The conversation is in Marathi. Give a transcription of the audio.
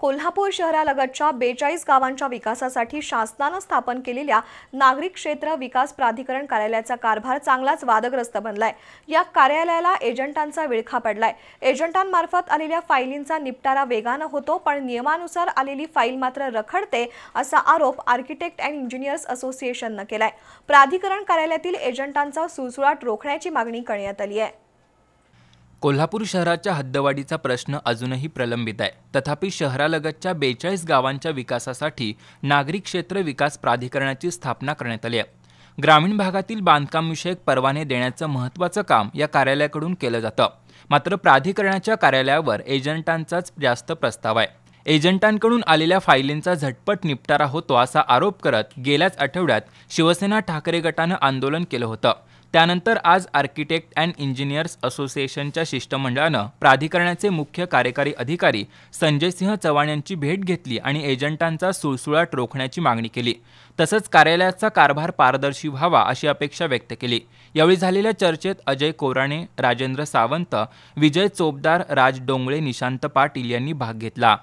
कोल्हापूर शहरालगतच्या बेचाळीस गावांच्या विकासासाठी शासनानं स्थापन केलेल्या नागरिक क्षेत्र विकास प्राधिकरण कार्यालयाचा कारभार चांगलाच वादग्रस्त बनलाय या कार्यालयाला एजंटांचा विळखा पडलाय एजंटांमार्फत आलेल्या फाईलींचा निपटारा वेगानं होतो पण नियमानुसार आलेली फाईल मात्र रखडते असा आरोप आर्किटेक्ट अँड इंजिनियर्स असोसिएशननं केलाय प्राधिकरण कार्यालयातील एजंटांचा सुळसुळाट रोखण्याची मागणी करण्यात आली आहे कोल्हापूर शहराच्या हद्दवाढीचा प्रश्न अजूनही प्रलंबित आहे तथापि शहरालगतच्या बेचाळीस गावांच्या विकासासाठी नागरी क्षेत्र विकास प्राधिकरणाची स्थापना करण्यात आली आहे ग्रामीण भागातील बांधकामविषयक परवाने देण्याचं महत्वाचं काम या कार्यालयाकडून केलं जातं मात्र प्राधिकरणाच्या कार्यालयावर एजंटांचाच जास्त प्रस्ताव आहे एजंटांकडून आलेल्या फायलींचा झटपट निपटारा होतो असा आरोप करत गेल्याच आठवड्यात शिवसेना ठाकरे गटानं आंदोलन केलं होतं त्यानंतर आज आर्किटेक्ट अँड इंजिनियर्स असोसिएशनच्या शिष्टमंडळानं प्राधिकरणाचे मुख्य कार्यकारी अधिकारी संजय सिंह चव्हाण यांची भेट घेतली आणि एजंटांचा सुळसुळाट रोखण्याची मागणी केली तसंच कार्यालयाचा कारभार पारदर्शी व्हावा अशी अपेक्षा व्यक्त केली यावेळी झालेल्या चर्चेत अजय कोराणे राजेंद्र सावंत विजय चोपदार राज डोंगळे निशांत पाटील यांनी भाग घेतला